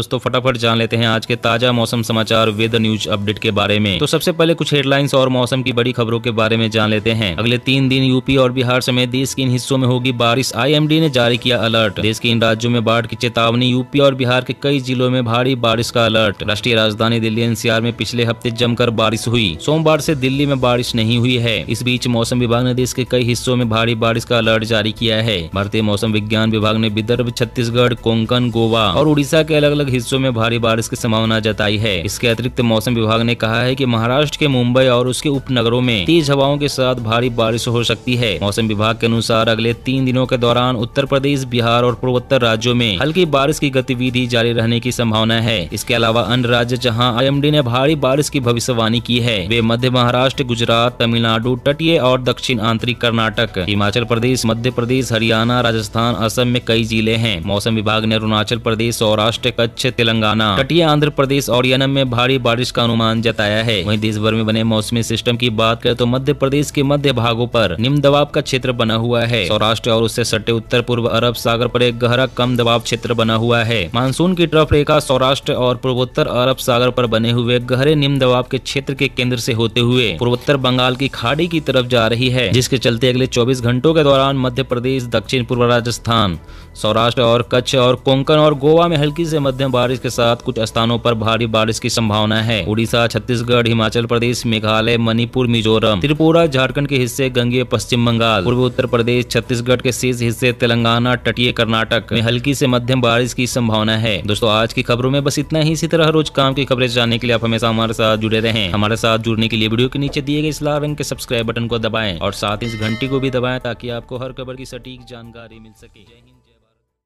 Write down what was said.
दोस्तों फटाफट जान लेते हैं आज के ताजा मौसम समाचार वेदर न्यूज अपडेट के बारे में तो सबसे पहले कुछ हेडलाइंस और मौसम की बड़ी खबरों के बारे में जान लेते हैं अगले तीन दिन यूपी और बिहार समेत देश के इन हिस्सों में होगी बारिश आईएमडी ने जारी किया अलर्ट देश के इन राज्यों में बाढ़ की चेतावनी यूपी और बिहार के कई जिलों में भारी बारिश का अलर्ट राष्ट्रीय राजधानी दिल्ली एनसीआर में पिछले हफ्ते जमकर बारिश हुई सोमवार ऐसी दिल्ली में बारिश नहीं हुई है इस बीच मौसम विभाग ने देश के कई हिस्सों में भारी बारिश का अलर्ट जारी किया है भारतीय मौसम विज्ञान विभाग ने विदर्भ छत्तीसगढ़ कोंकण गोवा और उड़ीसा के अलग अलग हिस्सों में भारी बारिश की संभावना जताई है इसके अतिरिक्त मौसम विभाग ने कहा है की महाराष्ट्र के मुंबई और उसके उपनगरों में तेज हवाओं के साथ भारी बारिश हो सकती है मौसम विभाग के अनुसार अगले तीन दिनों के दौरान उत्तर प्रदेश बिहार और पूर्वोत्तर राज्यों में हल्की बारिश की गतिविधि जारी रहने की संभावना है इसके अलावा अन्य राज्य जहाँ आईएमडी ने भारी बारिश की भविष्यवाणी की है वे मध्य महाराष्ट्र गुजरात तमिलनाडु तटीय और दक्षिण आंतरिक कर्नाटक हिमाचल प्रदेश मध्य प्रदेश हरियाणा राजस्थान असम में कई जिले हैं मौसम विभाग ने अरुणाचल प्रदेश सौराष्ट्र कच्छ कच्छ तेलंगाना तटीय आंध्र प्रदेश और यनम में भारी बारिश का अनुमान जताया है वही देश भर में बने मौसमी सिस्टम की बात करें तो मध्य प्रदेश के मध्य भागों पर निम्न दबाव का क्षेत्र बना हुआ है सौराष्ट्र और उससे सटे उत्तर पूर्व अरब सागर पर एक गहरा कम दबाव क्षेत्र बना हुआ है मानसून की ट्रफ रेखा सौराष्ट्र और पूर्वोत्तर अरब सागर पर बने हुए गहरे निम्न दबाव के क्षेत्र के केंद्र से होते हुए पूर्वोत्तर बंगाल की खाड़ी की तरफ जा रही है जिसके चलते अगले 24 घंटों के दौरान मध्य प्रदेश दक्षिण पूर्व राजस्थान सौराष्ट्र और कच्छ और कोंकण और गोवा में हल्की से मध्य मध्यम बारिश के साथ कुछ स्थानों पर भारी बारिश की संभावना है उड़ीसा छत्तीसगढ़ हिमाचल प्रदेश मेघालय मणिपुर मिजोरम त्रिपुरा झारखंड के हिस्से गंगे पश्चिम बंगाल पूर्वी उत्तर प्रदेश छत्तीसगढ़ के शेष हिस्से तेलंगाना तटीय कर्नाटक में हल्की से मध्यम बारिश की संभावना है दोस्तों आज की खबरों में बस इतना ही इसी तरह रोज काम की खबरें जानने के लिए आप हमेशा हमारे साथ जुड़े रहे हमारे साथ जुड़ने के लिए वीडियो के नीचे दिए गए इस लाल रंग के सब्सक्राइब बटन को दबाए और साथ इस घंटी को भी दबाए ताकि आपको हर खबर की सटीक जानकारी मिल सके